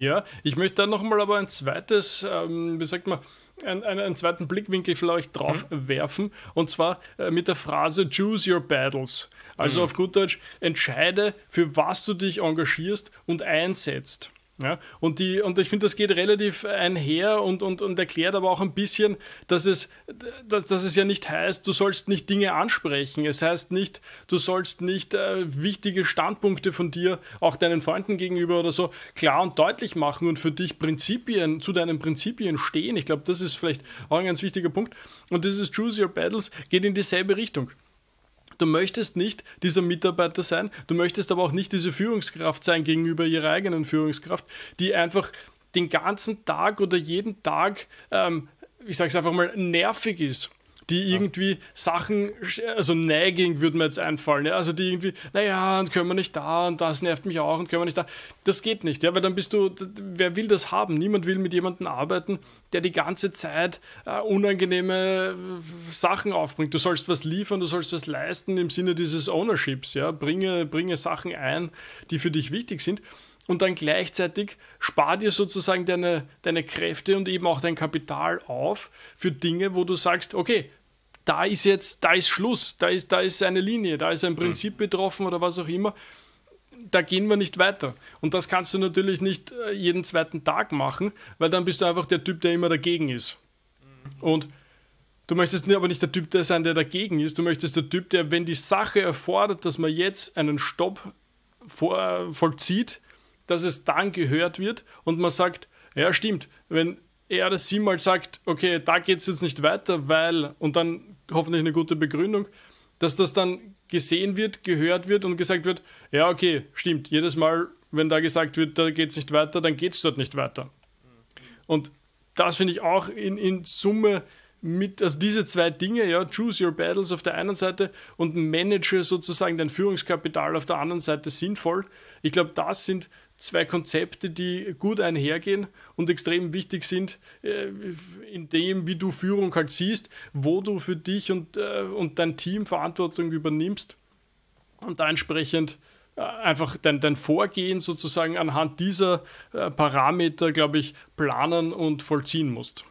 Ja, ich möchte da nochmal aber ein zweites, ähm, wie sagt man, einen, einen, zweiten Blickwinkel vielleicht drauf mhm. werfen. Und zwar äh, mit der Phrase Choose your battles. Also mhm. auf gut Deutsch, entscheide, für was du dich engagierst und einsetzt. Ja, und, die, und ich finde, das geht relativ einher und, und, und erklärt aber auch ein bisschen, dass es, dass, dass es ja nicht heißt, du sollst nicht Dinge ansprechen. Es heißt nicht, du sollst nicht äh, wichtige Standpunkte von dir auch deinen Freunden gegenüber oder so klar und deutlich machen und für dich Prinzipien, zu deinen Prinzipien stehen. Ich glaube, das ist vielleicht auch ein ganz wichtiger Punkt. Und dieses Choose Your Battles geht in dieselbe Richtung. Du möchtest nicht dieser Mitarbeiter sein, du möchtest aber auch nicht diese Führungskraft sein gegenüber ihrer eigenen Führungskraft, die einfach den ganzen Tag oder jeden Tag, ähm, ich sage es einfach mal, nervig ist die irgendwie Sachen, also Nagging würde mir jetzt einfallen, ja? also die irgendwie, naja, und können wir nicht da und das nervt mich auch und können wir nicht da. Das geht nicht, ja, weil dann bist du, wer will das haben? Niemand will mit jemandem arbeiten, der die ganze Zeit äh, unangenehme äh, Sachen aufbringt. Du sollst was liefern, du sollst was leisten im Sinne dieses Ownerships, ja, bringe, bringe Sachen ein, die für dich wichtig sind und dann gleichzeitig spar dir sozusagen deine, deine Kräfte und eben auch dein Kapital auf für Dinge, wo du sagst, okay, da ist jetzt, da ist Schluss, da ist, da ist eine Linie, da ist ein hm. Prinzip betroffen oder was auch immer. Da gehen wir nicht weiter. Und das kannst du natürlich nicht äh, jeden zweiten Tag machen, weil dann bist du einfach der Typ, der immer dagegen ist. Hm. Und Du möchtest aber nicht der Typ der sein, der dagegen ist. Du möchtest der Typ, der, wenn die Sache erfordert, dass man jetzt einen Stopp vor, äh, vollzieht, dass es dann gehört wird und man sagt, ja stimmt, wenn er das siebenmal sagt, okay, da geht es jetzt nicht weiter, weil, und dann hoffentlich eine gute Begründung, dass das dann gesehen wird, gehört wird und gesagt wird, ja okay, stimmt, jedes Mal, wenn da gesagt wird, da geht es nicht weiter, dann geht es dort nicht weiter. Und das finde ich auch in, in Summe mit, also diese zwei Dinge, ja, choose your battles auf der einen Seite und manage sozusagen dein Führungskapital auf der anderen Seite sinnvoll. Ich glaube, das sind zwei Konzepte, die gut einhergehen und extrem wichtig sind, äh, in dem, wie du Führung halt siehst, wo du für dich und, äh, und dein Team Verantwortung übernimmst und da entsprechend äh, einfach dein, dein Vorgehen sozusagen anhand dieser äh, Parameter, glaube ich, planen und vollziehen musst.